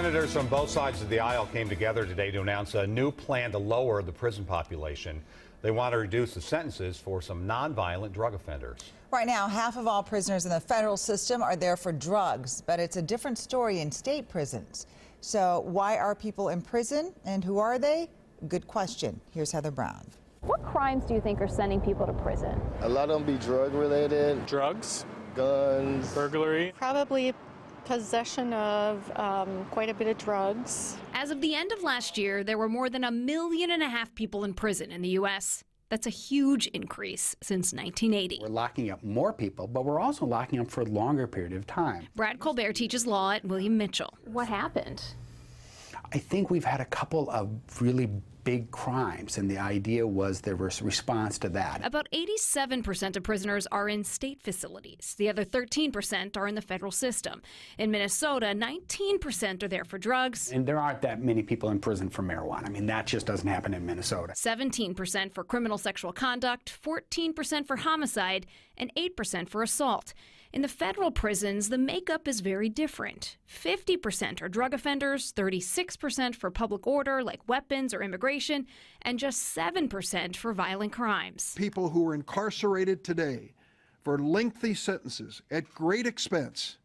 Senators from both sides of the aisle came together today to announce a new plan to lower the prison population. They want to reduce the sentences for some nonviolent drug offenders. Right now, half of all prisoners in the federal system are there for drugs, but it's a different story in state prisons. So, why are people in prison and who are they? Good question. Here's Heather Brown. What crimes do you think are sending people to prison? A lot of them be drug related. Drugs? Guns. Burglary. Probably possession of um, quite a bit of drugs. As of the end of last year, there were more than a million and a half people in prison in the U.S. That's a huge increase since 1980. We're locking up more people, but we're also locking up for a longer period of time. Brad Colbert teaches law at William Mitchell. What happened? I think we've had a couple of really big crimes, and the idea was there was a response to that. About 87% of prisoners are in state facilities. The other 13% are in the federal system. In Minnesota, 19% are there for drugs. And there aren't that many people in prison for marijuana. I mean, that just doesn't happen in Minnesota. 17% for criminal sexual conduct, 14% for homicide, and 8% for assault. In the federal prisons, the makeup is very different. 50% are drug offenders, 36% for public order like weapons or immigration immigration and just 7% for violent crimes. People who are incarcerated today for lengthy sentences at great expense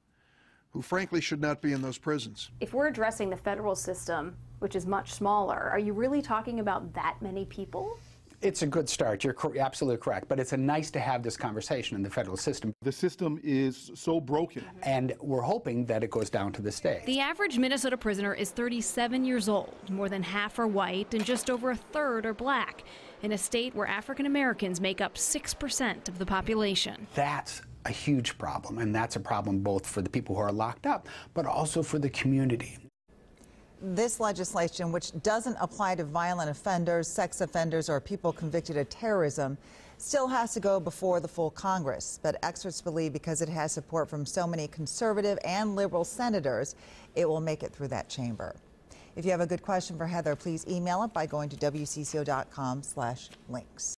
who frankly should not be in those prisons. If we're addressing the federal system, which is much smaller, are you really talking about that many people? It's a good start. You're co absolutely correct. But it's a nice to have this conversation in the federal system. The system is so broken. And we're hoping that it goes down to this day. The average Minnesota prisoner is 37 years old. More than half are white, and just over a third are black, in a state where African Americans make up 6% of the population. That's a huge problem, and that's a problem both for the people who are locked up, but also for the community this legislation, which doesn't apply to violent offenders, sex offenders, or people convicted of terrorism, still has to go before the full Congress. But experts believe because it has support from so many conservative and liberal senators, it will make it through that chamber. If you have a good question for Heather, please email it by going to WCCO.com slash links.